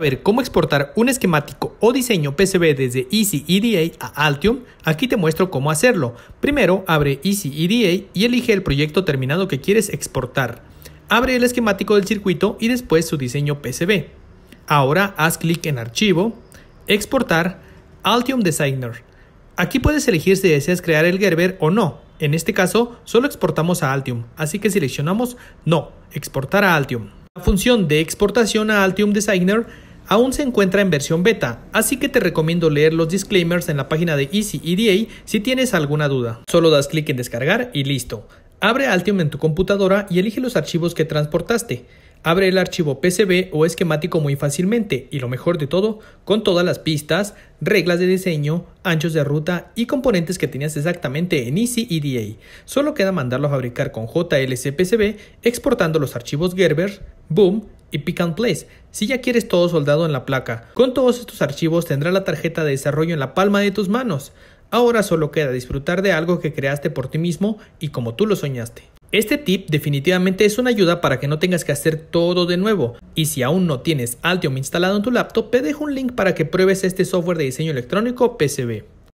ver cómo exportar un esquemático o diseño PCB desde Easy EDA a Altium, aquí te muestro cómo hacerlo. Primero abre Easy EDA y elige el proyecto terminado que quieres exportar. Abre el esquemático del circuito y después su diseño PCB. Ahora haz clic en Archivo, Exportar, Altium Designer. Aquí puedes elegir si deseas crear el Gerber o no. En este caso, solo exportamos a Altium, así que seleccionamos No, exportar a Altium. La función de exportación a Altium Designer aún se encuentra en versión beta, así que te recomiendo leer los disclaimers en la página de Easy EDA si tienes alguna duda. Solo das clic en descargar y listo. Abre Altium en tu computadora y elige los archivos que transportaste. Abre el archivo PCB o esquemático muy fácilmente y lo mejor de todo, con todas las pistas, reglas de diseño, anchos de ruta y componentes que tenías exactamente en Easy EDA. Solo queda mandarlo a fabricar con JLCPCB, exportando los archivos Gerber, Boom y Pick and Place, si ya quieres todo soldado en la placa. Con todos estos archivos tendrás la tarjeta de desarrollo en la palma de tus manos. Ahora solo queda disfrutar de algo que creaste por ti mismo y como tú lo soñaste. Este tip definitivamente es una ayuda para que no tengas que hacer todo de nuevo. Y si aún no tienes Altium instalado en tu laptop, te dejo un link para que pruebes este software de diseño electrónico PCB.